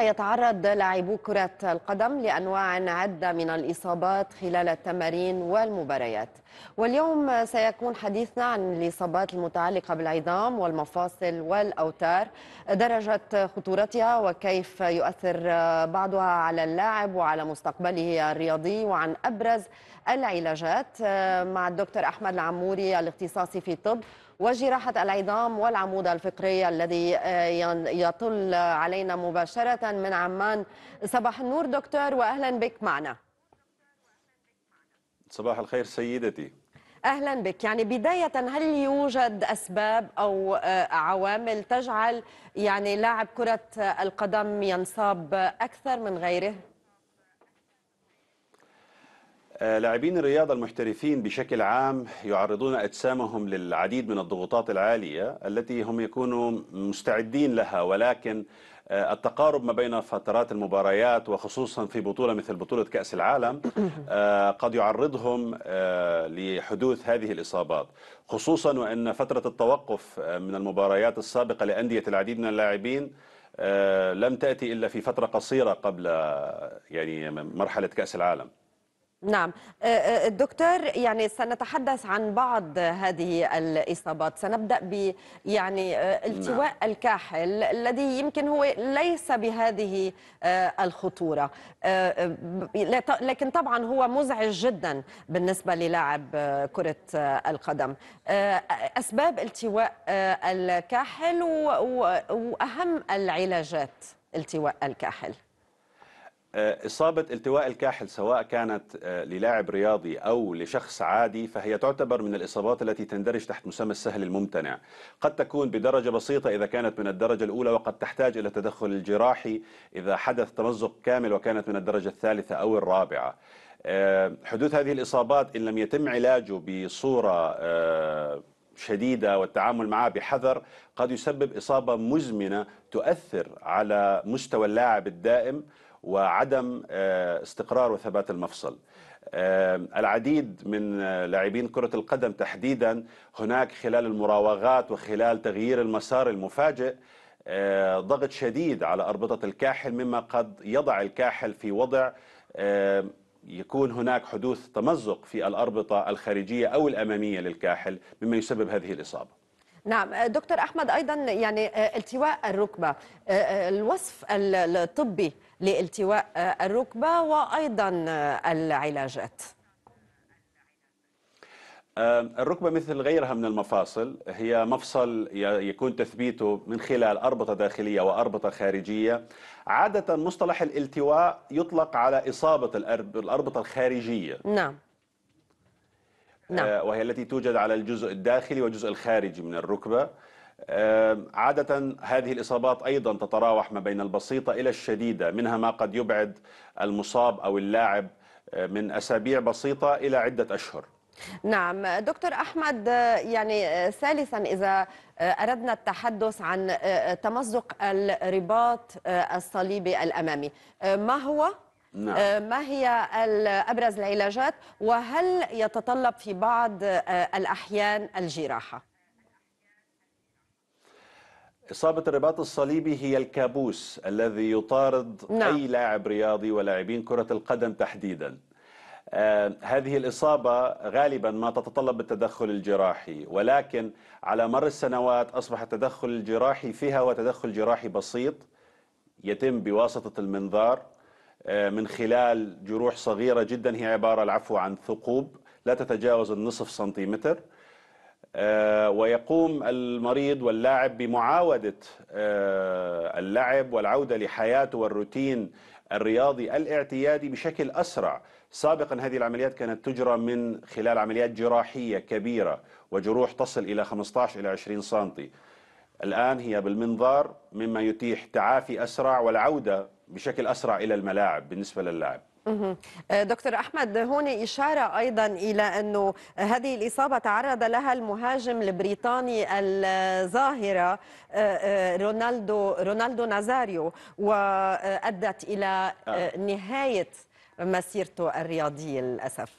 يتعرض لاعبو كرة القدم لأنواع عدة من الإصابات خلال التمارين والمباريات واليوم سيكون حديثنا عن الإصابات المتعلقة بالعظام والمفاصل والأوتار درجة خطورتها وكيف يؤثر بعضها على اللاعب وعلى مستقبله الرياضي وعن أبرز العلاجات مع الدكتور أحمد العموري الاختصاصي في الطب وجراحة العظام والعمود الفقري الذي آه، يطل علينا مباشرة من عمان صباح النور دكتور وأهلا بك معنا صباح الخير سيدتي أهلا بك يعني بداية هل يوجد أسباب أو آه، عوامل تجعل يعني لاعب كرة القدم ينصاب أكثر من غيره؟ آه، لاعبين الرياضة المحترفين بشكل عام يعرضون أجسامهم للعديد من الضغوطات العالية التي هم يكونوا مستعدين لها ولكن آه، التقارب ما بين فترات المباريات وخصوصا في بطولة مثل بطولة كأس العالم آه، قد يعرضهم لحدوث هذه الإصابات خصوصا وأن فترة التوقف من المباريات السابقة لأندية العديد من اللاعبين لم تأتي إلا في فترة قصيرة قبل يعني مرحلة كأس العالم نعم أه، أه، الدكتور يعني سنتحدث عن بعض هذه الإصابات سنبدأ ب يعني أه، نعم. التواء نعم. الكاحل الذي يمكن هو ليس بهذه الخطورة لكن طبعا هو مزعج جدا بالنسبة للاعب كرة القدم أسباب التواء الكاحل وأهم العلاجات التواء الكاحل آه، إصابة التواء الكاحل سواء كانت آه، للاعب رياضي أو لشخص عادي فهي تعتبر من الإصابات التي تندرج تحت مسمى السهل الممتنع قد تكون بدرجة بسيطة إذا كانت من الدرجة الأولى وقد تحتاج إلى التدخل الجراحي إذا حدث تمزق كامل وكانت من الدرجة الثالثة أو الرابعة آه، حدوث هذه الإصابات إن لم يتم علاجه بصورة شديدة والتعامل معها بحذر قد يسبب إصابة مزمنة تؤثر على مستوى اللاعب الدائم وعدم آه، استقرار وثبات المفصل آه، العديد من آه، لاعبين كرة القدم تحديدا هناك خلال المراوغات وخلال تغيير المسار المفاجئ ضغط شديد على أربطة الكاحل مما قد يضع الكاحل في وضع يكون هناك حدوث تمزق في الأربطة الخارجية أو الأمامية للكاحل مما يسبب هذه الإصابة نعم دكتور أحمد أيضا يعني آه، التواء الركبة آه، آه، الوصف الطبي لالتواء الركبة وأيضا العلاجات الركبة مثل غيرها من المفاصل هي مفصل يكون تثبيته من خلال أربطة داخلية وأربطة خارجية عادة مصطلح الالتواء يطلق على إصابة الأربطة الخارجية نعم نعم. آه، وهي التي توجد على الجزء الداخلي والجزء الخارجي من الركبة عادة هذه الإصابات أيضا تتراوح ما بين البسيطة إلى الشديدة منها ما قد يبعد المصاب أو اللاعب آه، من أسابيع بسيطة إلى عدة أشهر نعم دكتور أحمد آه، يعني ثالثا إذا أردنا التحدث عن تمزق الرباط الصليبي الأمامي ما هو نعم. آه، ما هي أبرز العلاجات وهل يتطلب في بعض آه، الأحيان الجراحة؟ إصابة الرباط الصليبي هي الكابوس الذي يطارد نعم. أي لاعب رياضي ولاعبين كرة القدم تحديدا آه هذه الإصابة غالبا ما تتطلب التدخل الجراحي ولكن على مر السنوات أصبح التدخل الجراحي فيها وتدخل جراحي بسيط يتم بواسطة المنظار آه، من خلال جروح صغيرة جدا هي عبارة العفو عن ثقوب لا تتجاوز النصف سنتيمتر آه، ويقوم المريض واللاعب بمعاودة آه، اللعب والعودة لحياته والروتين الرياضي الاعتيادي بشكل أسرع سابقا هذه العمليات كانت تجرى من خلال عمليات جراحية كبيرة وجروح تصل إلى 15 إلى 20 سنتي الآن هي بالمنظار مما يتيح تعافي أسرع والعودة بشكل اسرع الى الملاعب بالنسبه للاعب آه، دكتور احمد هون اشاره ايضا الى انه هذه الاصابه تعرض لها المهاجم البريطاني الظاهره آه، آه، رونالدو رونالدو نازاريو وادت الى نهايه مسيرته الرياضيه للاسف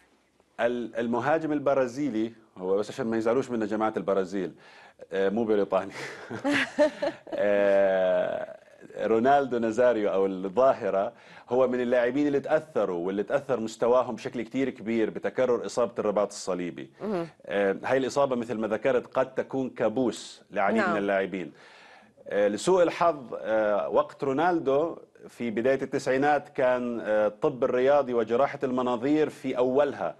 المهاجم البرازيلي هو بس عشان ما يزعلوش منا جماعه البرازيل مو بريطاني رونالدو نازاريو او الظاهره هو من اللاعبين اللي تاثروا واللي تاثر مستواهم بشكل كثير كبير بتكرر اصابه الرباط الصليبي آه، هاي الاصابه مثل ما ذكرت قد تكون كابوس لعديد من نعم. اللاعبين آه، لسوء الحظ آه، وقت رونالدو في بدايه التسعينات كان الطب الرياضي وجراحه المناظير في اولها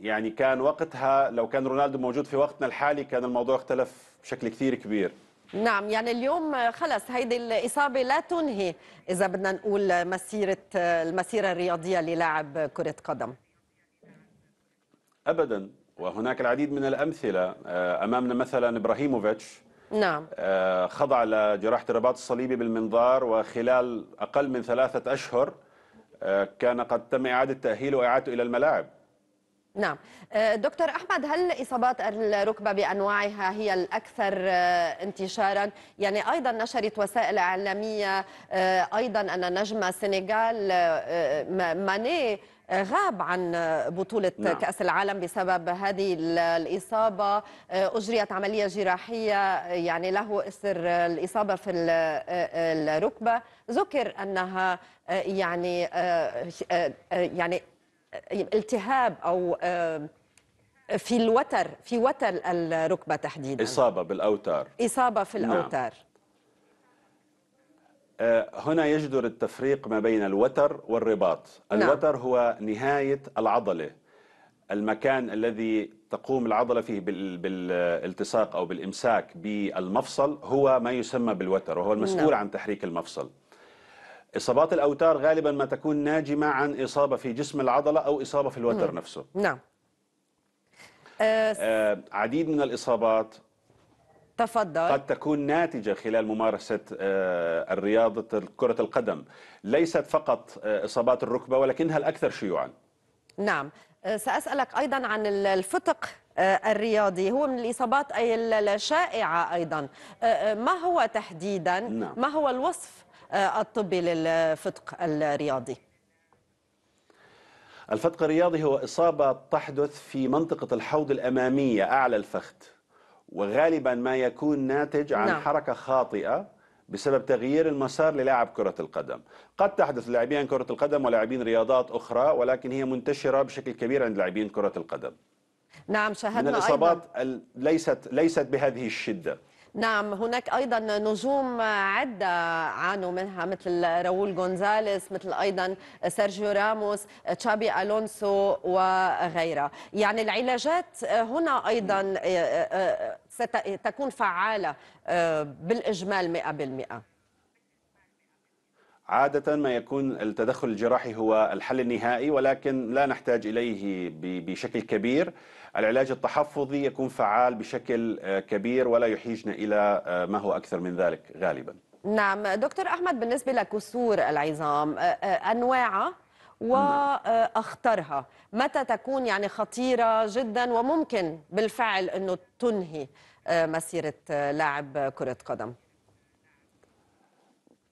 يعني كان وقتها لو كان رونالدو موجود في وقتنا الحالي كان الموضوع اختلف بشكل كثير كبير نعم يعني اليوم آه، خلص هيدي الإصابة لا تنهي إذا بدنا نقول مسيرة آه، المسيرة الرياضية للاعب كرة قدم أبدا وهناك العديد من الأمثلة آه، أمامنا مثلا إبراهيموفيتش نعم خضع لجراحة الرباط الصليبي بالمنظار وخلال أقل من ثلاثة أشهر كان قد تم إعادة تأهيله وإعادته إلى الملاعب نعم أه، دكتور أحمد هل إصابات الركبة بأنواعها هي الأكثر أه، انتشارا يعني أيضا نشرت وسائل إعلامية أه، أيضا أن نجم السنغال ماني غاب عن بطولة نعم. كأس العالم بسبب هذه الإصابة أجريت عملية جراحية يعني له إثر الإصابة في الركبة ذكر أنها يعني يعني التهاب او في الوتر في وتر الركبه تحديدا اصابه بالاوتار اصابه في نعم. الاوتار نعم. هنا يجدر التفريق ما بين الوتر والرباط نعم. الوتر نعم. هو نهاية العضلة المكان الذي تقوم العضلة فيه بالالتصاق أو بالإمساك بالمفصل هو ما يسمى بالوتر وهو المسؤول نعم. عن تحريك المفصل إصابات الأوتار غالبا ما تكون ناجمة عن إصابة في جسم العضلة أو إصابة في الوتر نفسه نعم آه, آه، عديد من الإصابات تفضل قد تكون ناتجة خلال ممارسة آه، الرياضة كرة القدم ليست فقط آه، إصابات الركبة ولكنها الأكثر شيوعا نعم سأسألك أيضا عن الفتق الرياضي هو من الإصابات الشائعة أيضا ما هو تحديدا نعم. ما هو الوصف آه، الطبي للفتق الرياضي الفتق الرياضي هو إصابة تحدث في منطقة الحوض الأمامية أعلى الفخذ وغالبا ما يكون ناتج عن نعم. حركة خاطئة بسبب تغيير المسار للاعب كرة القدم قد تحدث لاعبين كرة القدم ولاعبين رياضات أخرى ولكن هي منتشرة بشكل كبير عند لاعبين كرة القدم نعم شاهدنا من الإصابات أيضا. ليست ليست بهذه الشدة نعم هناك أيضا نجوم عدة عانوا منها مثل راؤول غونزاليس مثل أيضا سيرجيو راموس تشابي ألونسو وغيرها يعني العلاجات هنا أيضا آه، آه، آه، ستكون فعالة بالإجمال 100% عادة ما يكون التدخل الجراحي هو الحل النهائي ولكن لا نحتاج إليه بشكل كبير العلاج التحفظي يكون فعال بشكل آه، كبير ولا يحيجنا إلى آه، ما هو أكثر من ذلك غالبا نعم دكتور أحمد بالنسبة لكسور العظام آه، أنواعها وأخطرها نعم. متى تكون يعني خطيرة جدا وممكن بالفعل أنه تنهي مسيرة لاعب كرة قدم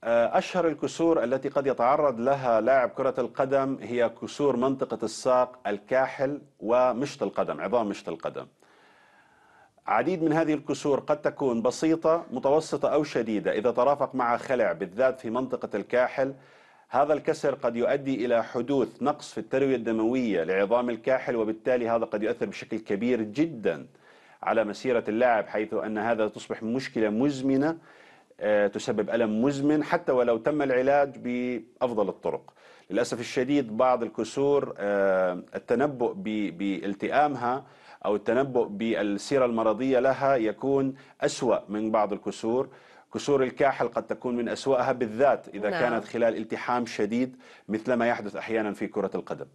آه، أشهر الكسور التي قد يتعرض لها لاعب كرة القدم هي كسور منطقة الساق الكاحل ومشط القدم عظام مشط القدم عديد من هذه الكسور قد تكون بسيطة متوسطة أو شديدة إذا ترافق مع خلع بالذات في منطقة الكاحل هذا الكسر قد يؤدي إلى حدوث نقص في التروية الدموية لعظام الكاحل وبالتالي هذا قد يؤثر بشكل كبير جدا على مسيرة اللاعب حيث أن هذا تصبح مشكلة مزمنة آه، تسبب ألم مزمن حتى ولو تم العلاج بأفضل الطرق للأسف الشديد بعض الكسور آه، التنبؤ بالتئامها أو التنبؤ بالسيرة المرضية لها يكون أسوأ من بعض الكسور كسور الكاحل قد تكون من أسوأها بالذات إذا نعم. كانت خلال التحام شديد مثل ما يحدث أحيانا في كرة القدم